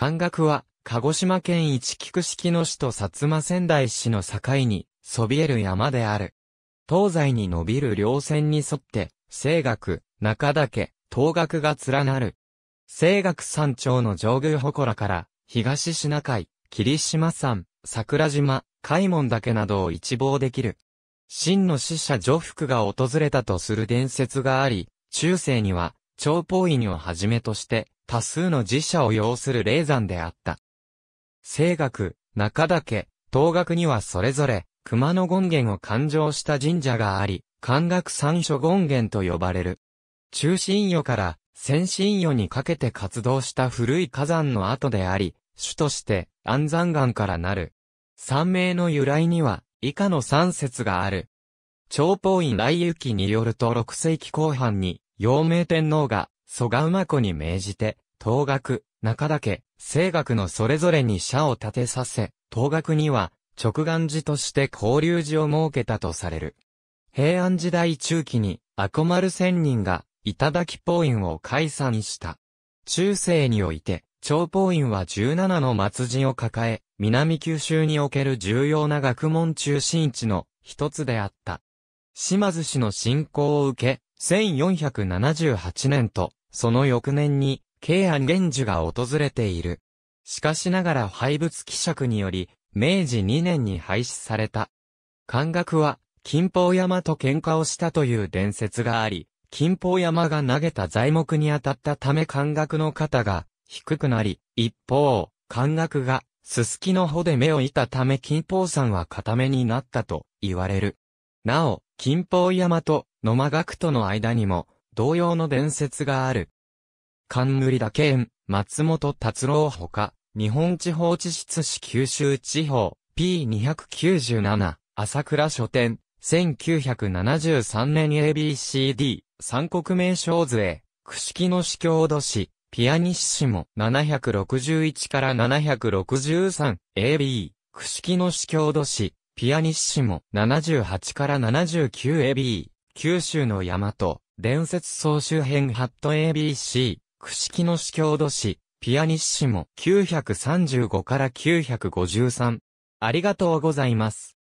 関学は、鹿児島県一菊式の市と薩摩仙台市の境に、そびえる山である。東西に伸びる稜線に沿って、西岳、中岳、東岳が連なる。西岳山頂の上宮祠から、東シナ海、霧島山、桜島、海門岳などを一望できる。真の死者女福が訪れたとする伝説があり、中世には、長方院をはじめとして、多数の寺社を要する霊山であった。清学、中岳、東岳にはそれぞれ、熊野権現を勘定した神社があり、漢学三所権現と呼ばれる。中心与から先進与にかけて活動した古い火山の跡であり、主として安山岩からなる。三名の由来には以下の三説がある。長宝院来行によると6世紀後半に、陽明天皇が蘇我馬子に命じて、東学、中岳、西学のそれぞれに社を建てさせ、東学には直眼寺として交流寺を設けたとされる。平安時代中期に、アコ丸仙人が、頂法院を解散した。中世において、長法院は17の末人を抱え、南九州における重要な学問中心地の一つであった。島津氏の信仰を受け、1478年とその翌年に、慶安玄樹が訪れている。しかしながら廃仏希釈により、明治2年に廃止された。漢学は、金峰山と喧嘩をしたという伝説があり、金峰山が投げた材木に当たったため漢学の肩が低くなり、一方、漢学がすすきの穂で目をいたため金峰山は固めになったと言われる。なお、金峰山と野間学との間にも、同様の伝説がある。冠ケ園、松本達郎ほか、日本地方地質史九州地方、P297、朝倉書店、1973年 ABCD、三国名称図へ、串木の司教都市、ピアニッシモ761から 763AB、串木の司教都市、ピアニッシモ78から 79AB、九州の山と、伝説総集編ハット ABC、串木野市郷土市、ピアニッシモ935から953。ありがとうございます。